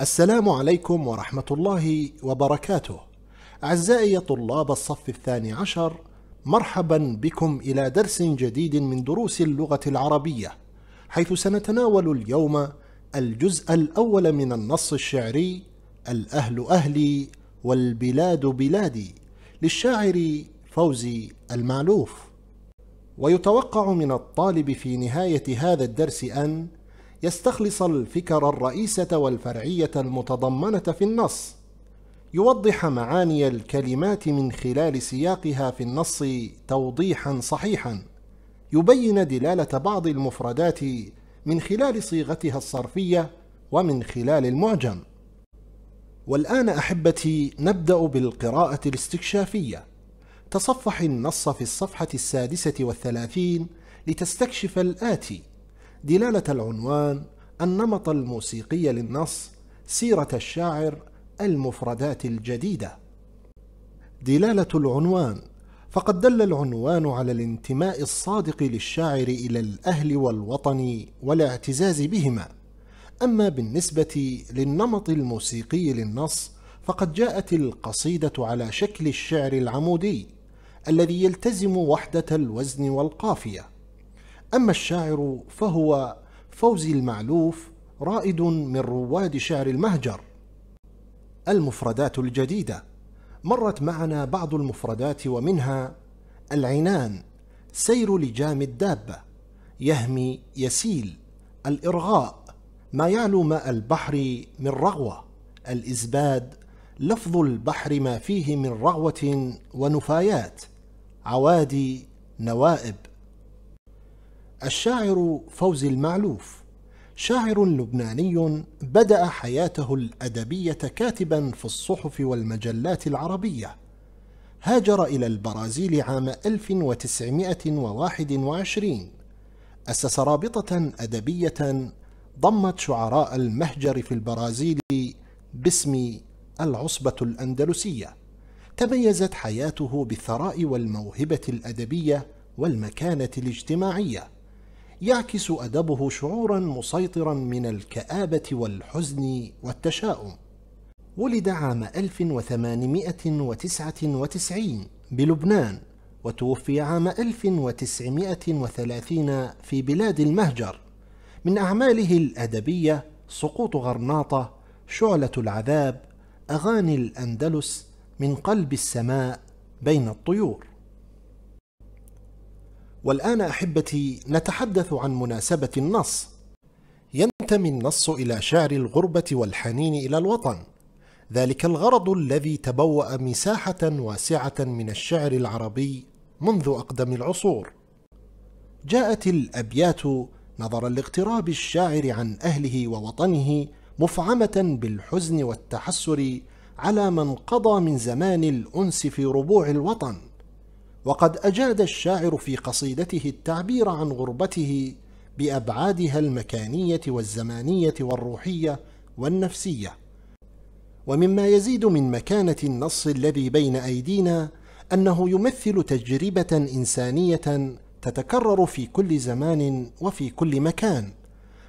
السلام عليكم ورحمة الله وبركاته. أعزائي طلاب الصف الثاني عشر، مرحبا بكم إلى درس جديد من دروس اللغة العربية، حيث سنتناول اليوم الجزء الأول من النص الشعري الأهل أهلي والبلاد بلادي للشاعر فوزي المعلوف. ويتوقع من الطالب في نهاية هذا الدرس أن يستخلص الفكر الرئيسة والفرعية المتضمنة في النص يوضح معاني الكلمات من خلال سياقها في النص توضيحا صحيحا يبين دلالة بعض المفردات من خلال صيغتها الصرفية ومن خلال المعجم والآن أحبتي نبدأ بالقراءة الاستكشافية تصفح النص في الصفحة السادسة والثلاثين لتستكشف الآتي دلالة العنوان النمط الموسيقي للنص سيرة الشاعر المفردات الجديدة دلالة العنوان فقد دل العنوان على الانتماء الصادق للشاعر إلى الأهل والوطن والاعتزاز بهما أما بالنسبة للنمط الموسيقي للنص فقد جاءت القصيدة على شكل الشعر العمودي الذي يلتزم وحدة الوزن والقافية أما الشاعر فهو فوزي المعلوف رائد من رواد شعر المهجر المفردات الجديدة مرت معنا بعض المفردات ومنها العنان سير لجام الدابة يهمي يسيل الإرغاء ما يعلو ماء البحر من رغوة الإزباد لفظ البحر ما فيه من رغوة ونفايات عوادي نوائب الشاعر فوزي المعلوف شاعر لبناني بدأ حياته الأدبية كاتبا في الصحف والمجلات العربية هاجر إلى البرازيل عام 1921 أسس رابطة أدبية ضمت شعراء المهجر في البرازيل باسم العصبة الأندلسية تميزت حياته بالثراء والموهبة الأدبية والمكانة الاجتماعية يعكس ادبه شعورا مسيطرا من الكابه والحزن والتشاؤم ولد عام 1899 بلبنان وتوفي عام 1930 في بلاد المهجر من أعماله الأدبية سقوط غرناطة شعلة العذاب أغاني الأندلس من قلب السماء بين الطيور والآن أحبتي نتحدث عن مناسبة النص ينتمي النص إلى شعر الغربة والحنين إلى الوطن ذلك الغرض الذي تبوأ مساحة واسعة من الشعر العربي منذ أقدم العصور جاءت الأبيات نظرا لاغتراب الشاعر عن أهله ووطنه مفعمة بالحزن والتحسر على من قضى من زمان الأنس في ربوع الوطن وقد أجاد الشاعر في قصيدته التعبير عن غربته بأبعادها المكانية والزمانية والروحية والنفسية ومما يزيد من مكانة النص الذي بين أيدينا أنه يمثل تجربة إنسانية تتكرر في كل زمان وفي كل مكان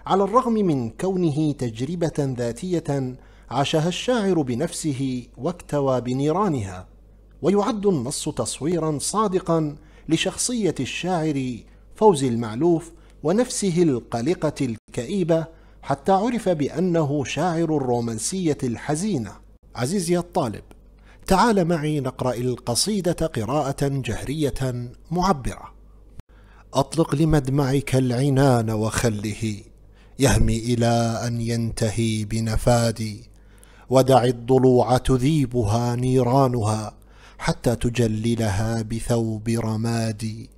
على الرغم من كونه تجربة ذاتية عاشها الشاعر بنفسه واكتوى بنيرانها ويعد النص تصويرا صادقا لشخصية الشاعر فوزي المعلوف ونفسه القلقة الكئيبة حتى عرف بأنه شاعر الرومانسية الحزينة عزيزي الطالب تعال معي نقرأ القصيدة قراءة جهرية معبرة أطلق لمدمعك العنان وخله يهمي إلى أن ينتهي بنفادي ودع الضلوع تذيبها نيرانها حتى تجللها بثوب رمادي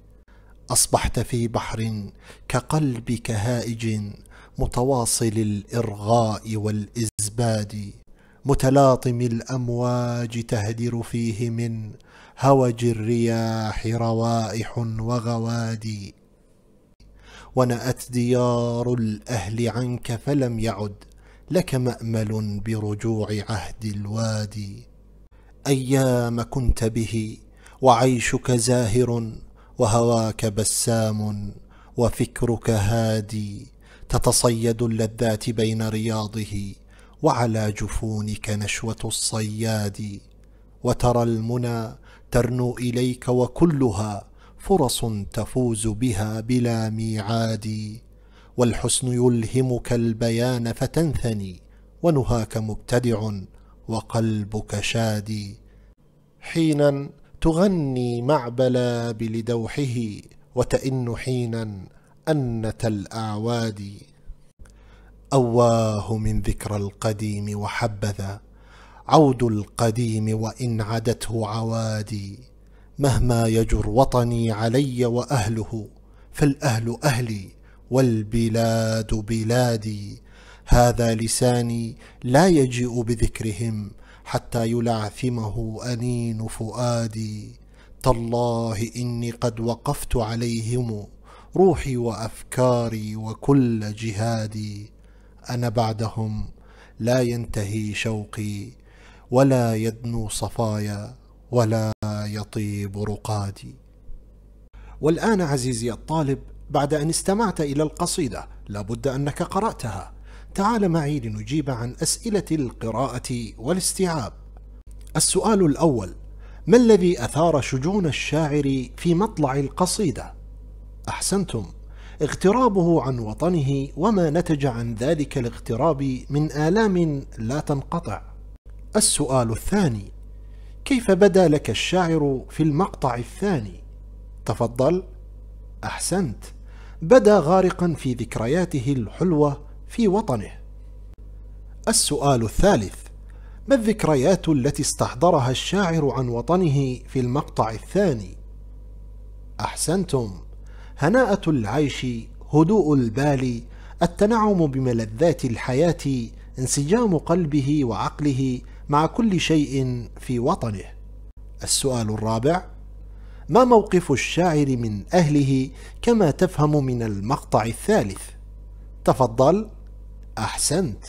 اصبحت في بحر كقلبك هائج متواصل الارغاء والازباد متلاطم الامواج تهدر فيه من هوج الرياح روائح وغوادي ونأت ديار الأهل عنك فلم يعد لك مأمل برجوع عهد الوادي ايام كنت به وعيشك زاهر وهواك بسام وفكرك هادي تتصيد اللذات بين رياضه وعلى جفونك نشوه الصياد وترى المنى ترنو اليك وكلها فرص تفوز بها بلا ميعاد والحسن يلهمك البيان فتنثني ونهاك مبتدع وقلبك شادي حينا تغني مع بلابل دوحه وتئن حينا أنة الأعواد أواه من ذكرى القديم وحبذا عود القديم وإن عدته عوادي مهما يجر وطني علي وأهله فالأهل أهلي والبلاد بلادي هذا لساني لا يجيء بذكرهم حتى يلعثمه انين فؤادي تالله اني قد وقفت عليهم روحي وافكاري وكل جهادي انا بعدهم لا ينتهي شوقي ولا يدنو صفايا ولا يطيب رقادي والان عزيزي الطالب بعد ان استمعت الى القصيده لابد انك قراتها تعال معي لنجيب عن أسئلة القراءة والاستيعاب. السؤال الأول: ما الذي أثار شجون الشاعر في مطلع القصيدة؟ أحسنتم، اغترابه عن وطنه وما نتج عن ذلك الاغتراب من آلام لا تنقطع. السؤال الثاني: كيف بدا لك الشاعر في المقطع الثاني؟ تفضل. أحسنت. بدا غارقا في ذكرياته الحلوه في وطنه السؤال الثالث ما الذكريات التي استحضرها الشاعر عن وطنه في المقطع الثاني احسنتم هناءه العيش هدوء البال التنعم بملذات الحياه انسجام قلبه وعقله مع كل شيء في وطنه السؤال الرابع ما موقف الشاعر من اهله كما تفهم من المقطع الثالث تفضل أحسنت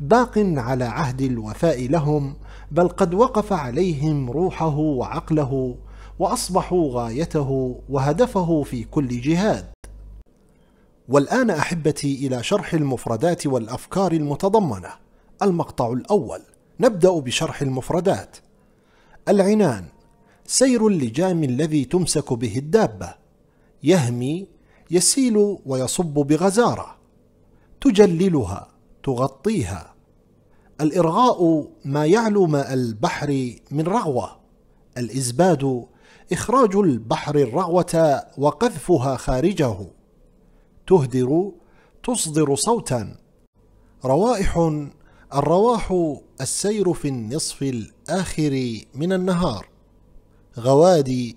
باق على عهد الوفاء لهم بل قد وقف عليهم روحه وعقله وأصبحوا غايته وهدفه في كل جهاد والآن أحبتي إلى شرح المفردات والأفكار المتضمنة المقطع الأول نبدأ بشرح المفردات العنان سير اللجام الذي تمسك به الدابة يهمي يسيل ويصب بغزارة تجللها تغطيها الارغاء ما يعلو ماء البحر من رغوه الازباد اخراج البحر الرغوه وقذفها خارجه تهدر تصدر صوتا روائح الرواح السير في النصف الاخر من النهار غوادي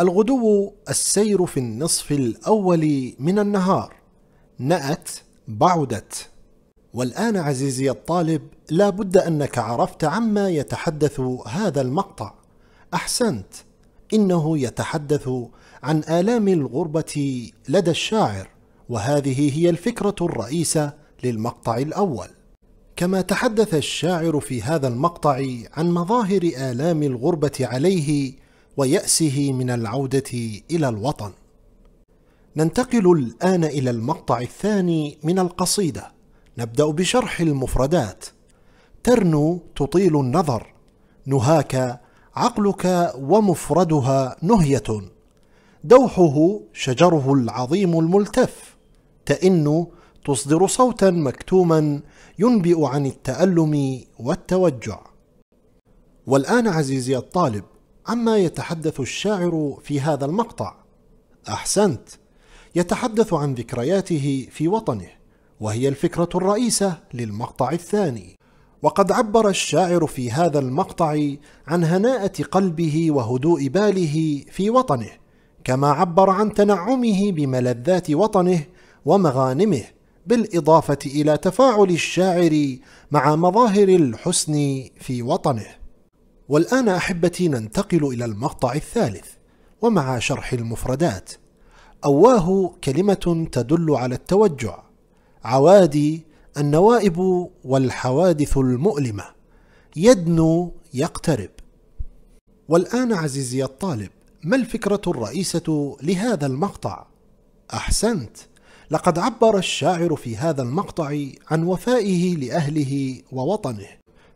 الغدو السير في النصف الاول من النهار نأت بعدت والآن عزيزي الطالب لا بد أنك عرفت عما يتحدث هذا المقطع أحسنت إنه يتحدث عن آلام الغربة لدى الشاعر وهذه هي الفكرة الرئيسة للمقطع الأول كما تحدث الشاعر في هذا المقطع عن مظاهر آلام الغربة عليه ويأسه من العودة إلى الوطن ننتقل الآن إلى المقطع الثاني من القصيدة نبدأ بشرح المفردات ترنو تطيل النظر نهاك عقلك ومفردها نهية دوحه شجره العظيم الملتف تئن تصدر صوتا مكتوما ينبئ عن التألم والتوجع والآن عزيزي الطالب عما يتحدث الشاعر في هذا المقطع أحسنت يتحدث عن ذكرياته في وطنه وهي الفكرة الرئيسة للمقطع الثاني وقد عبر الشاعر في هذا المقطع عن هناءة قلبه وهدوء باله في وطنه كما عبر عن تنعمه بملذات وطنه ومغانمه بالاضافه الى تفاعل الشاعر مع مظاهر الحسن في وطنه والان احبتي ننتقل الى المقطع الثالث ومع شرح المفردات أواه كلمة تدل على التوجع عوادي النوائب والحوادث المؤلمة يدنو يقترب والآن عزيزي الطالب ما الفكرة الرئيسة لهذا المقطع؟ أحسنت لقد عبر الشاعر في هذا المقطع عن وفائه لأهله ووطنه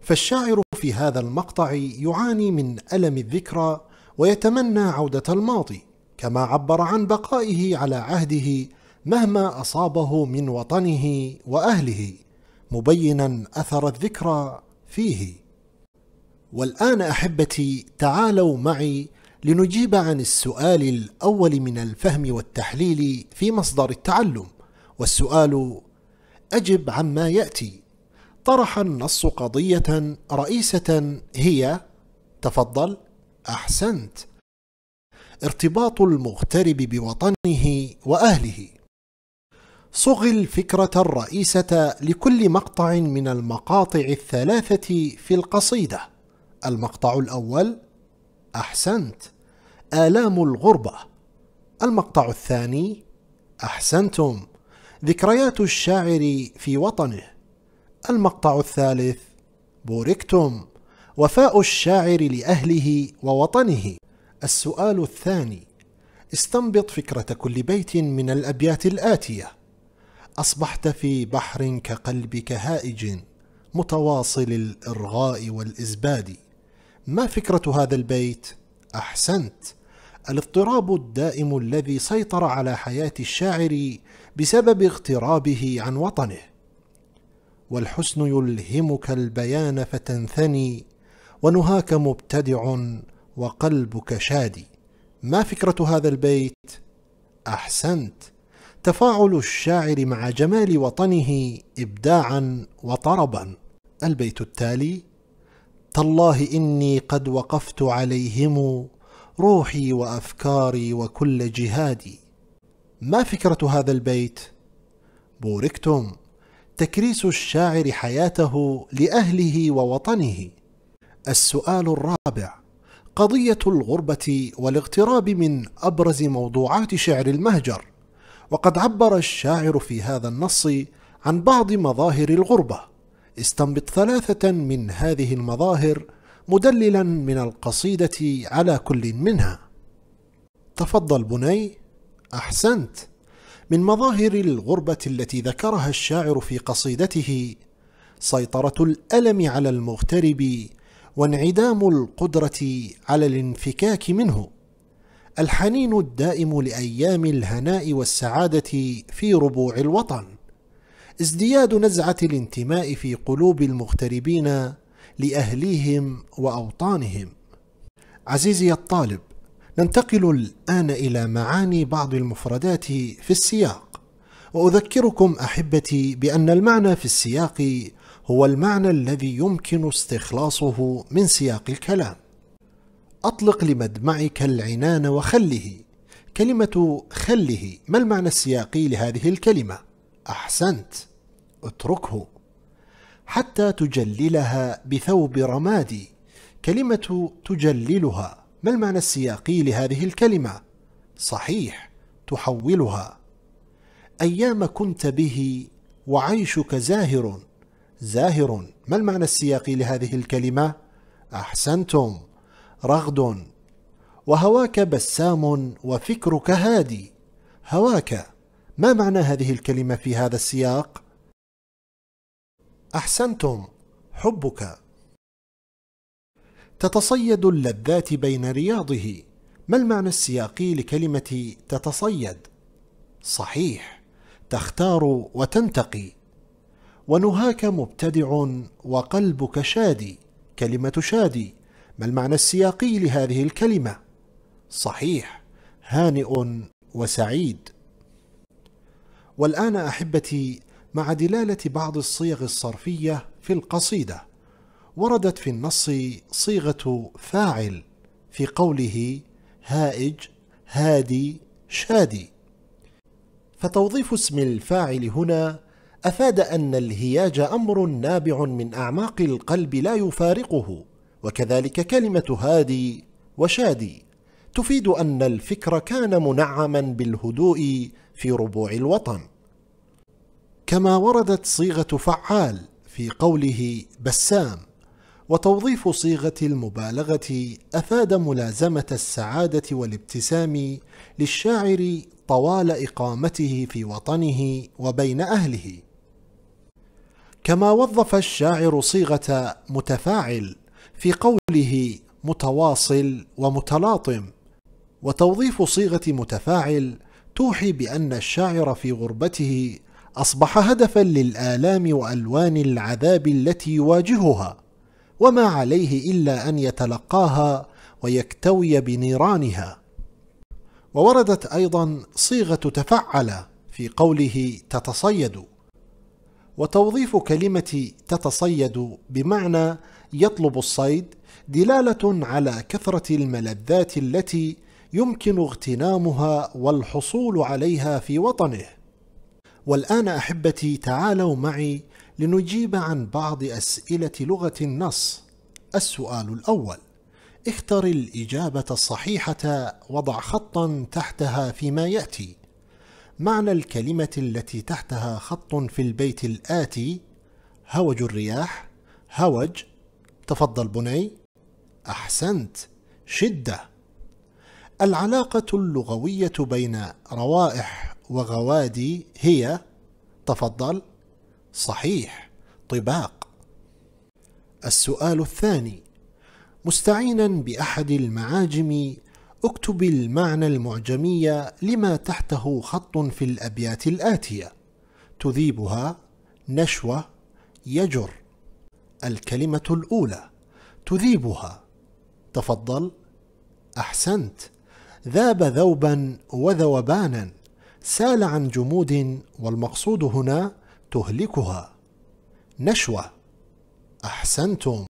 فالشاعر في هذا المقطع يعاني من ألم الذكرى ويتمنى عودة الماضي كما عبر عن بقائه على عهده مهما اصابه من وطنه واهله مبينا اثر الذكرى فيه والان احبتي تعالوا معي لنجيب عن السؤال الاول من الفهم والتحليل في مصدر التعلم والسؤال اجب عما ياتي طرح النص قضيه رئيسه هي تفضل احسنت ارتباط المغترب بوطنه واهله صغ الفكره الرئيسه لكل مقطع من المقاطع الثلاثه في القصيده المقطع الاول احسنت الام الغربه المقطع الثاني احسنتم ذكريات الشاعر في وطنه المقطع الثالث بوركتم وفاء الشاعر لاهله ووطنه السؤال الثاني استنبط فكرة كل بيت من الأبيات الآتية أصبحت في بحر كقلبك هائج متواصل الإرغاء والإزباد ما فكرة هذا البيت؟ أحسنت الاضطراب الدائم الذي سيطر على حياة الشاعر بسبب اغترابه عن وطنه والحسن يلهمك البيان فتنثني ونهاك مبتدع وقلبك شادي ما فكرة هذا البيت؟ أحسنت تفاعل الشاعر مع جمال وطنه إبداعا وطربا البيت التالي تالله إني قد وقفت عليهم روحي وأفكاري وكل جهادي ما فكرة هذا البيت؟ بوركتم تكريس الشاعر حياته لأهله ووطنه السؤال الرابع قضية الغربة والاغتراب من أبرز موضوعات شعر المهجر، وقد عبر الشاعر في هذا النص عن بعض مظاهر الغربة، استنبط ثلاثة من هذه المظاهر مدللا من القصيدة على كل منها. تفضل بني، أحسنت. من مظاهر الغربة التي ذكرها الشاعر في قصيدته سيطرة الألم على المغترب وانعدام القدرة على الانفكاك منه الحنين الدائم لأيام الهناء والسعادة في ربوع الوطن ازدياد نزعة الانتماء في قلوب المغتربين لأهليهم وأوطانهم عزيزي الطالب ننتقل الآن إلى معاني بعض المفردات في السياق وأذكركم أحبتي بأن المعنى في السياق هو المعنى الذي يمكن استخلاصه من سياق الكلام أطلق لمدمعك العنان وخله كلمة خله ما المعنى السياقي لهذه الكلمة؟ أحسنت اتركه حتى تجللها بثوب رمادي كلمة تجللها ما المعنى السياقي لهذه الكلمة؟ صحيح تحولها أيام كنت به وعيشك زاهر زاهر ما المعنى السياقي لهذه الكلمة؟ أحسنتم رغد وهواك بسام وفكرك هادي هواك ما معنى هذه الكلمة في هذا السياق؟ أحسنتم حبك تتصيد اللذات بين رياضه ما المعنى السياقي لكلمة تتصيد؟ صحيح تختار وتنتقي ونهاك مبتدع وقلبك شادي كلمة شادي ما المعنى السياقي لهذه الكلمة؟ صحيح هانئ وسعيد والآن أحبتي مع دلالة بعض الصيغ الصرفية في القصيدة وردت في النص صيغة فاعل في قوله هائج هادي شادي فتوظيف اسم الفاعل هنا أفاد أن الهياج أمر نابع من أعماق القلب لا يفارقه وكذلك كلمة هادي وشادي تفيد أن الفكر كان منعما بالهدوء في ربوع الوطن كما وردت صيغة فعال في قوله بسام وتوظيف صيغة المبالغة أفاد ملازمة السعادة والابتسام للشاعر طوال إقامته في وطنه وبين أهله كما وظف الشاعر صيغة متفاعل في قوله متواصل ومتلاطم وتوظيف صيغة متفاعل توحي بأن الشاعر في غربته أصبح هدفا للآلام وألوان العذاب التي يواجهها وما عليه إلا أن يتلقاها ويكتوي بنيرانها ووردت أيضا صيغة تفعل في قوله تتصيد وتوظيف كلمة تتصيد بمعنى يطلب الصيد دلالة على كثرة الملذات التي يمكن اغتنامها والحصول عليها في وطنه. والآن أحبتي تعالوا معي لنجيب عن بعض أسئلة لغة النص. السؤال الأول: اختر الإجابة الصحيحة وضع خطا تحتها فيما يأتي. معنى الكلمة التي تحتها خط في البيت الآتي هوج الرياح هوج تفضل بني أحسنت شدة العلاقة اللغوية بين روائح وغوادي هي تفضل صحيح طباق السؤال الثاني مستعينا بأحد المعاجم اكتب المعنى المعجمي لما تحته خط في الأبيات الآتية تذيبها نشوة يجر الكلمة الأولى تذيبها تفضل أحسنت ذاب ذوبا وذوبانا سال عن جمود والمقصود هنا تهلكها نشوة أحسنتم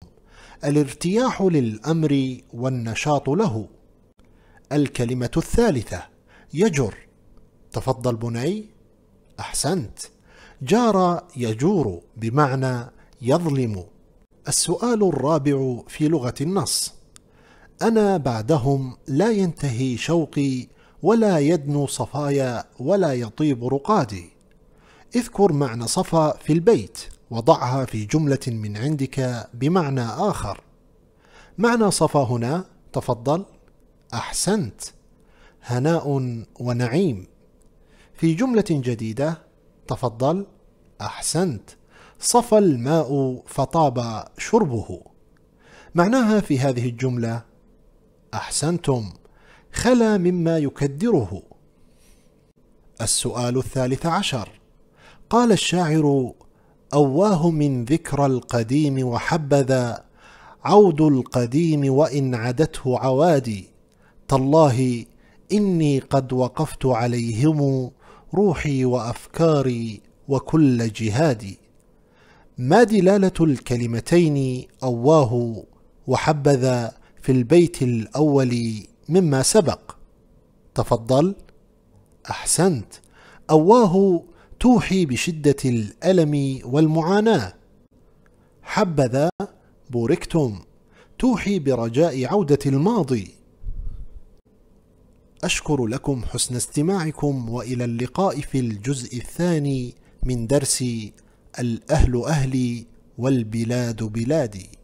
الارتياح للأمر والنشاط له الكلمة الثالثة يجر تفضل بني أحسنت جار يجور بمعنى يظلم السؤال الرابع في لغة النص أنا بعدهم لا ينتهي شوقي ولا يدنو صفايا ولا يطيب رقادي اذكر معنى صفا في البيت وضعها في جملة من عندك بمعنى آخر معنى صفا هنا تفضل احسنت هناء ونعيم في جمله جديده تفضل احسنت صفى الماء فطاب شربه معناها في هذه الجمله احسنتم خلا مما يكدره السؤال الثالث عشر قال الشاعر اواه من ذكرى القديم وحبذا عود القديم وان عدته عوادي تالله إني قد وقفت عليهم روحي وأفكاري وكل جهادي ما دلالة الكلمتين أواه وحبذا في البيت الأول مما سبق تفضل أحسنت أواه توحي بشدة الألم والمعاناة حبذا بوركتم توحي برجاء عودة الماضي أشكر لكم حسن استماعكم وإلى اللقاء في الجزء الثاني من درس الأهل أهلي والبلاد بلادي